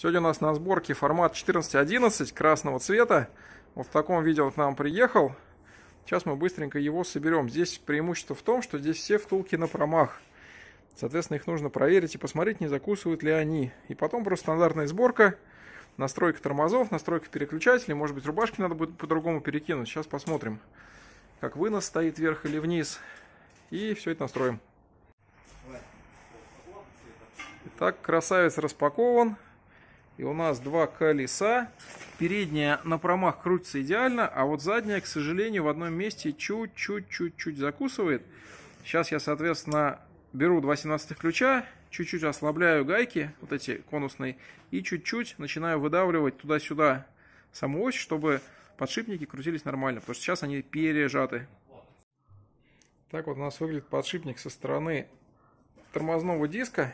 Сегодня у нас на сборке формат 1411 красного цвета. Вот в таком виде он к нам приехал. Сейчас мы быстренько его соберем. Здесь преимущество в том, что здесь все втулки на промах. Соответственно, их нужно проверить и посмотреть, не закусывают ли они. И потом просто стандартная сборка, настройка тормозов, настройка переключателей. Может быть, рубашки надо будет по-другому перекинуть. Сейчас посмотрим, как вынос стоит вверх или вниз. И все это настроим. Итак, красавец распакован. И у нас два колеса. Передняя на промах крутится идеально, а вот задняя, к сожалению, в одном месте чуть-чуть-чуть-чуть закусывает. Сейчас я, соответственно, беру 2 17 ключа, чуть-чуть ослабляю гайки, вот эти конусные, и чуть-чуть начинаю выдавливать туда-сюда саму ось, чтобы подшипники крутились нормально, потому что сейчас они пережаты. Так вот у нас выглядит подшипник со стороны тормозного диска.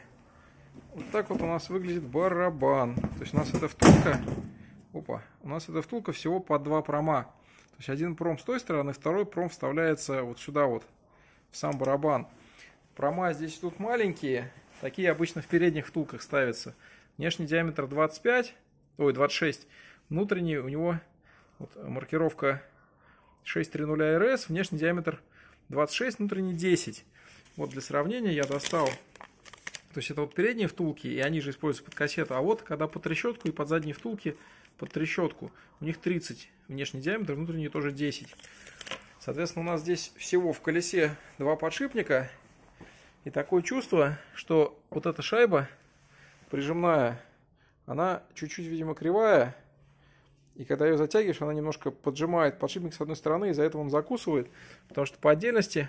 Вот так вот у нас выглядит барабан. То есть у нас эта втулка... Опа, у нас эта втулка всего по два прома. То есть один пром с той стороны, второй пром вставляется вот сюда вот, в сам барабан. Прома здесь тут маленькие. Такие обычно в передних втулках ставятся. Внешний диаметр 25, ой, 26. Внутренний у него вот, маркировка 6.3.0 RS, внешний диаметр 26, внутренний 10. Вот для сравнения я достал то есть это вот передние втулки, и они же используются под кассету. А вот когда под трещотку и под задние втулки, под трещотку, у них 30 внешний диаметр, внутренний тоже 10. Соответственно, у нас здесь всего в колесе два подшипника. И такое чувство, что вот эта шайба прижимная, она чуть-чуть, видимо, кривая. И когда ее затягиваешь, она немножко поджимает подшипник с одной стороны, из-за этого он закусывает. Потому что по отдельности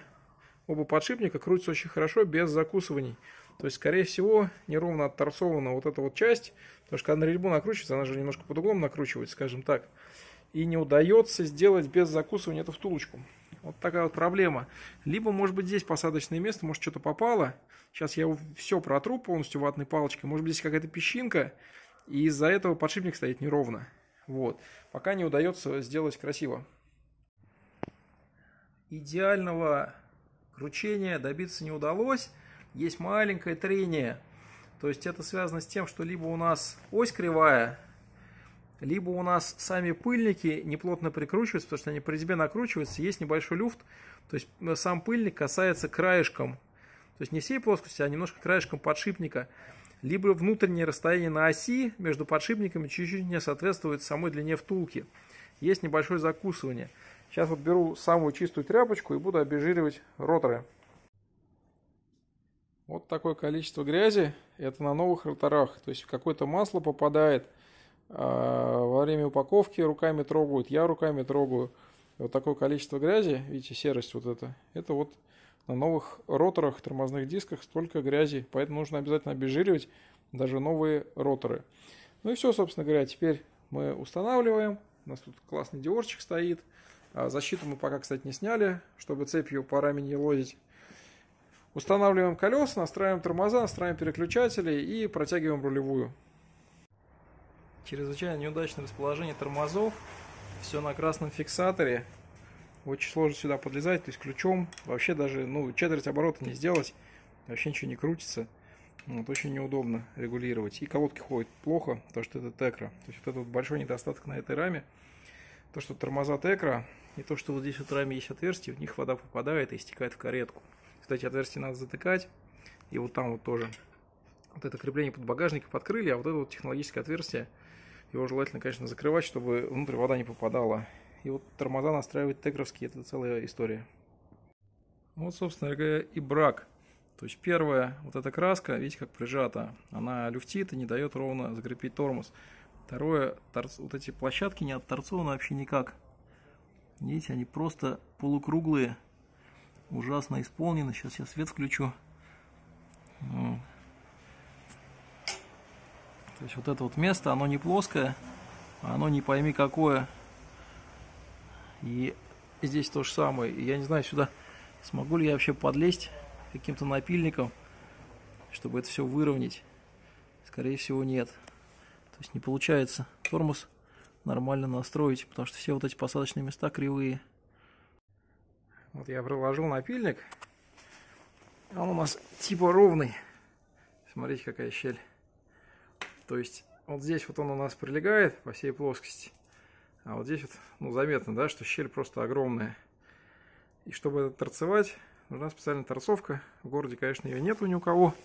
оба подшипника крутятся очень хорошо, без закусываний. То есть, скорее всего, неровно отторцована вот эта вот часть, потому что когда на рельбу накручивается, она же немножко под углом накручивается, скажем так, и не удается сделать без закусывания эту втулочку. Вот такая вот проблема. Либо, может быть, здесь посадочное место, может, что-то попало. Сейчас я все протру полностью ватной палочкой. Может быть, здесь какая-то песчинка, и из-за этого подшипник стоит неровно. Вот. Пока не удается сделать красиво. Идеального кручения добиться не удалось есть маленькое трение. То есть это связано с тем, что либо у нас ось кривая, либо у нас сами пыльники неплотно прикручиваются, потому что они при тебе накручиваются, есть небольшой люфт, то есть э, сам пыльник касается краешком, то есть не всей плоскости, а немножко краешком подшипника, либо внутреннее расстояние на оси между подшипниками чуть-чуть не соответствует самой длине втулки. Есть небольшое закусывание. Сейчас вот беру самую чистую тряпочку и буду обезжиривать роторы такое количество грязи, это на новых роторах. То есть какое-то масло попадает а во время упаковки, руками трогают, я руками трогаю. Вот такое количество грязи, видите, серость вот это, это вот на новых роторах, тормозных дисках столько грязи, поэтому нужно обязательно обезжиривать даже новые роторы. Ну и все, собственно говоря, теперь мы устанавливаем. У нас тут классный диорчик стоит. А защиту мы пока, кстати, не сняли, чтобы цепью по раме не лозить. Устанавливаем колеса, настраиваем тормоза, настраиваем переключатели и протягиваем рулевую. Чрезвычайно неудачное расположение тормозов. Все на красном фиксаторе. Очень сложно сюда подлезать, то есть ключом вообще даже ну, четверть оборота не сделать. Вообще ничего не крутится. Вот, очень неудобно регулировать. И колодки ходят плохо, то что это текра. То есть вот это вот большой недостаток на этой раме. То, что тормоза текра, и то, что вот здесь вот раме есть отверстие, в них вода попадает и стекает в каретку. Кстати, отверстие надо затыкать. И вот там вот тоже вот это крепление под багажником подкрыли, а вот это вот технологическое отверстие, его желательно, конечно, закрывать, чтобы внутрь вода не попадала. И вот тормоза настраивать тегровские, это целая история. Вот, собственно говоря, и брак. То есть первое, вот эта краска, видите, как прижата, она люфтит и не дает ровно закрепить тормоз. Второе, торц... вот эти площадки не отторцованы вообще никак. Видите, они просто полукруглые, ужасно исполнено. Сейчас я свет включу. Ну. То есть вот это вот место, оно не плоское, оно не пойми какое. И здесь то же самое. Я не знаю, сюда смогу ли я вообще подлезть каким-то напильником, чтобы это все выровнять. Скорее всего, нет. То есть не получается тормоз нормально настроить, потому что все вот эти посадочные места кривые. Вот я приложил напильник. А он у нас типа ровный. Смотрите, какая щель. То есть вот здесь вот он у нас прилегает по всей плоскости. А вот здесь вот, ну, заметно, да, что щель просто огромная. И чтобы это торцевать, нужна специальная торцовка. В городе, конечно, ее нету ни у кого.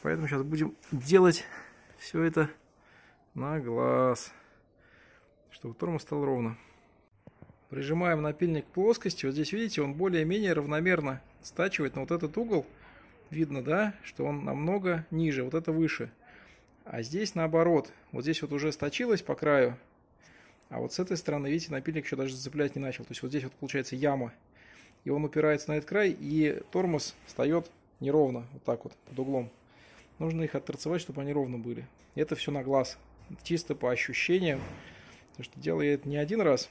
Поэтому сейчас будем делать все это на глаз, чтобы тормоз стал ровно. Прижимаем напильник к плоскости. Вот здесь, видите, он более-менее равномерно стачивает. Но вот этот угол, видно, да, что он намного ниже, вот это выше. А здесь наоборот. Вот здесь вот уже сточилось по краю. А вот с этой стороны, видите, напильник еще даже зацеплять не начал. То есть вот здесь вот получается яма. И он упирается на этот край, и тормоз встает неровно, вот так вот, под углом. Нужно их отторцевать, чтобы они ровно были. Это все на глаз, чисто по ощущениям. Потому что делаю я это не один раз.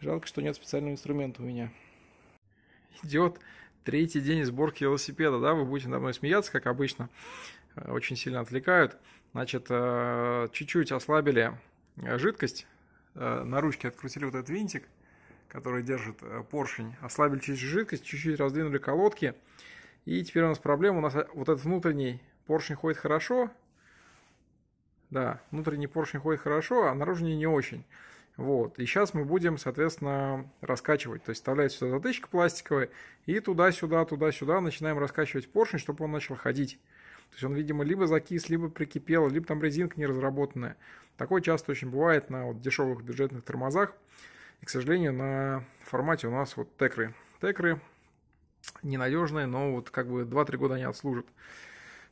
Жалко, что нет специального инструмента у меня. Идет третий день сборки велосипеда, да, вы будете надо мной смеяться, как обычно, э, очень сильно отвлекают. Значит, э, чуть-чуть ослабили э, жидкость, на ручке открутили вот этот винтик, который держит поршень, ослабили чуть-чуть жидкость, чуть-чуть раздвинули колодки, и теперь у нас проблема, у нас вот этот внутренний поршень ходит хорошо, да, внутренний поршень ходит хорошо, а наружный не очень. Вот. И сейчас мы будем, соответственно, раскачивать. То есть вставлять сюда затычка пластиковая и туда-сюда, туда-сюда начинаем раскачивать поршень, чтобы он начал ходить. То есть он, видимо, либо закис, либо прикипел, либо там резинка неразработанная. Такое часто очень бывает на вот дешевых бюджетных тормозах. И, к сожалению, на формате у нас вот текры. Текры ненадежные, но вот как бы 2-3 года они отслужат.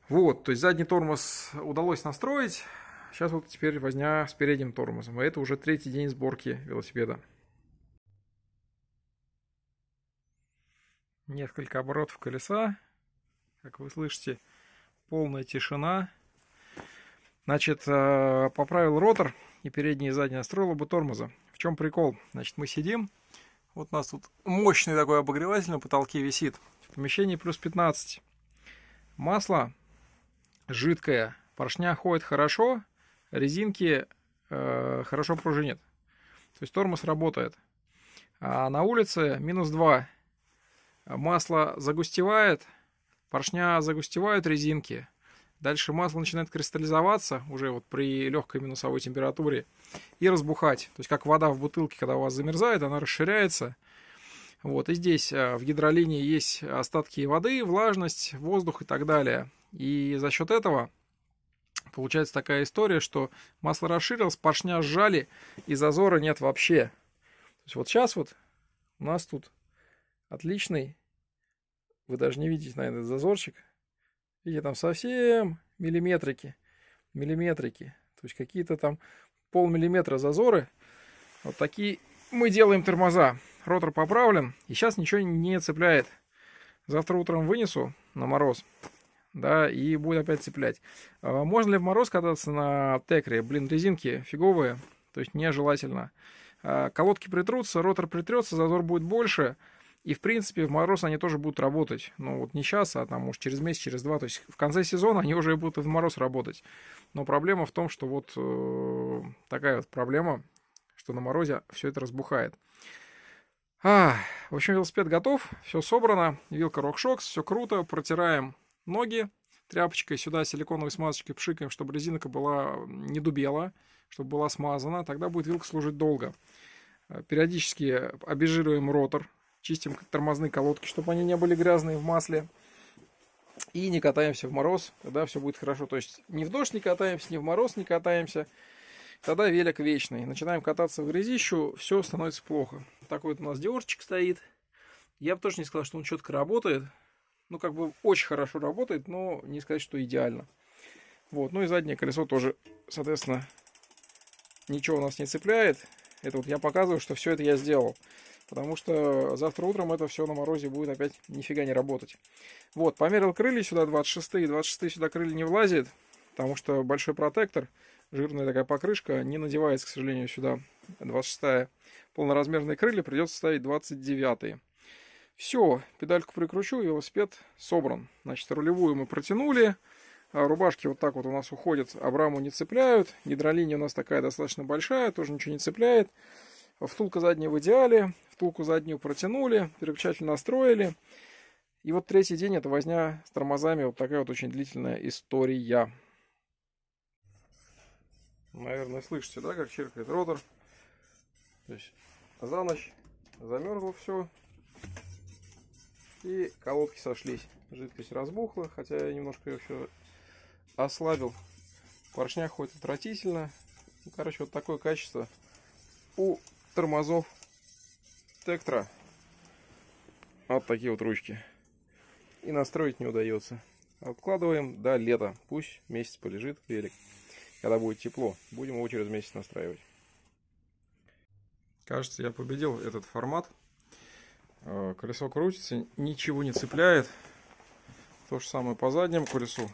Вот, то есть задний тормоз удалось настроить. Сейчас вот теперь возня с передним тормозом. И это уже третий день сборки велосипеда. Несколько оборотов колеса. Как вы слышите, полная тишина. Значит, э, поправил ротор и передний и задний настроил оба тормоза. В чем прикол? Значит, мы сидим. Вот у нас тут мощный такой обогреватель на потолке висит. В помещении плюс 15. Масло жидкое. Поршня ходит хорошо, резинки э, хорошо пружинит. То есть тормоз работает. А на улице минус 2. Масло загустевает, поршня загустевают резинки. Дальше масло начинает кристаллизоваться уже вот при легкой минусовой температуре и разбухать. То есть как вода в бутылке, когда у вас замерзает, она расширяется. Вот, и здесь э, в гидролинии есть остатки воды, влажность, воздух и так далее. И за счет этого Получается такая история, что масло расширилось, поршня сжали, и зазора нет вообще. То есть вот сейчас вот у нас тут отличный, вы даже не видите, наверное, зазорчик. Видите, там совсем миллиметрики, миллиметрики. То есть какие-то там полмиллиметра зазоры. Вот такие мы делаем тормоза. Ротор поправлен, и сейчас ничего не цепляет. Завтра утром вынесу на мороз да, и будет опять цеплять. А можно ли в мороз кататься на текре? Блин, резинки фиговые, то есть нежелательно. А колодки притрутся, ротор притрется, зазор будет больше. И, в принципе, в мороз они тоже будут работать. Ну, вот не сейчас, а там, может, через месяц, через два. То есть, в конце сезона они уже будут в мороз работать. Но проблема в том, что вот э, такая вот проблема, что на морозе все это разбухает. А, в общем, велосипед готов, все собрано, вилка Rockshox, все круто, протираем ноги тряпочкой сюда силиконовой смазочкой пшикаем, чтобы резинка была не дубела, чтобы была смазана, тогда будет вилка служить долго. Э, периодически обезжириваем ротор, чистим тормозные колодки, чтобы они не были грязные в масле. И не катаемся в мороз, тогда все будет хорошо. То есть ни в дождь не катаемся, ни в мороз не катаемся. Тогда велик вечный. Начинаем кататься в грязищу, все становится плохо. Такой вот у нас диорчик стоит. Я бы тоже не сказал, что он четко работает ну, как бы очень хорошо работает, но не сказать, что идеально. Вот, ну и заднее колесо тоже, соответственно, ничего у нас не цепляет. Это вот я показываю, что все это я сделал. Потому что завтра утром это все на морозе будет опять нифига не работать. Вот, померил крылья сюда 26 26 сюда крылья не влазит, потому что большой протектор, жирная такая покрышка, не надевается, к сожалению, сюда 26 -я. Полноразмерные крылья придется ставить 29 -е. Все, педальку прикручу, велосипед собран. Значит, рулевую мы протянули. А, рубашки вот так вот у нас уходят, обраму не цепляют. Гидролиния у нас такая достаточно большая, тоже ничего не цепляет. Втулка задняя в идеале, втулку заднюю протянули, переключатель настроили. И вот третий день это возня с тормозами, вот такая вот очень длительная история. Наверное, слышите, да, как чиркает ротор. То есть за ночь замерзло все, и колодки сошлись. Жидкость разбухла, хотя я немножко ее еще ослабил. Поршня ходит отвратительно. Ну, короче, вот такое качество у тормозов Тектра. Вот такие вот ручки. И настроить не удается. Откладываем до лета. Пусть месяц полежит велик. Когда будет тепло, будем его через месяц настраивать. Кажется, я победил этот формат. Э, колесо крутится, ничего не цепляет. То же самое по заднему колесу.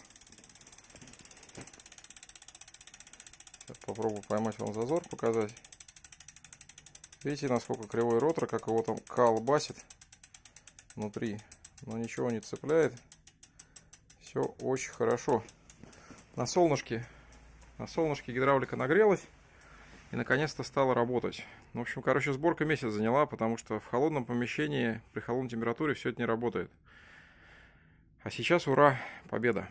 Сейчас попробую поймать вам зазор, показать. Видите, насколько кривой ротор, как его там колбасит внутри. Но ничего не цепляет. Все очень хорошо. На солнышке, на солнышке гидравлика нагрелась и наконец-то стала работать. Ну, в общем, короче, сборка месяц заняла, потому что в холодном помещении при холодной температуре все это не работает. А сейчас ура, победа!